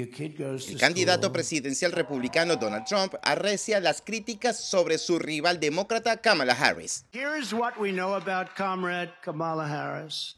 El candidato presidencial republicano Donald Trump arrecia las críticas sobre su rival demócrata Kamala Harris.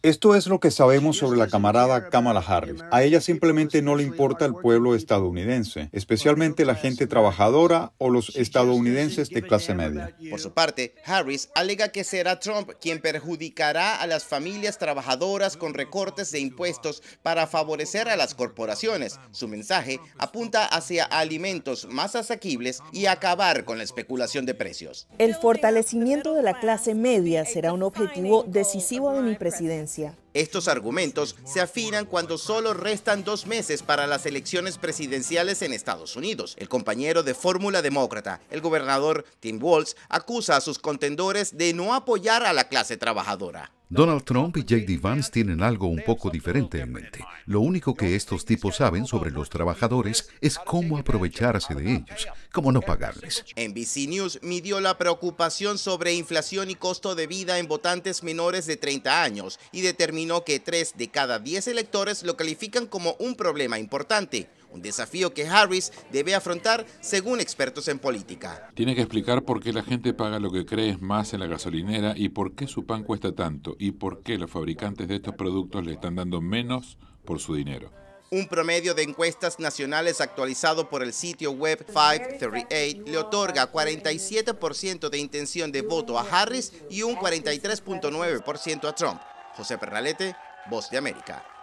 Esto es lo que sabemos sobre la camarada Kamala Harris. A ella simplemente no le importa el pueblo estadounidense, especialmente la gente trabajadora o los estadounidenses de clase media. Por su parte, Harris alega que será Trump quien perjudicará a las familias trabajadoras con recortes de impuestos para favorecer a las corporaciones. Su mensaje apunta hacia alimentos más asequibles y acabar con la especulación de precios. El fortalecimiento de la clase media será un objetivo decisivo de mi presidencia. Estos argumentos se afinan cuando solo restan dos meses para las elecciones presidenciales en Estados Unidos. El compañero de fórmula demócrata, el gobernador Tim Walz, acusa a sus contendores de no apoyar a la clase trabajadora. Donald Trump y Jake Vance tienen algo un poco diferente en mente. Lo único que estos tipos saben sobre los trabajadores es cómo aprovecharse de ellos como no pagarles. NBC News midió la preocupación sobre inflación y costo de vida en votantes menores de 30 años y determinó que 3 de cada 10 electores lo califican como un problema importante un desafío que Harris debe afrontar según expertos en política. Tiene que explicar por qué la gente paga lo que cree es más en la gasolinera y por qué su pan cuesta tanto y por qué los fabricantes de estos productos le están dando menos por su dinero. Un promedio de encuestas nacionales actualizado por el sitio web 538 le otorga 47% de intención de voto a Harris y un 43.9% a Trump. José Perralete, Voz de América.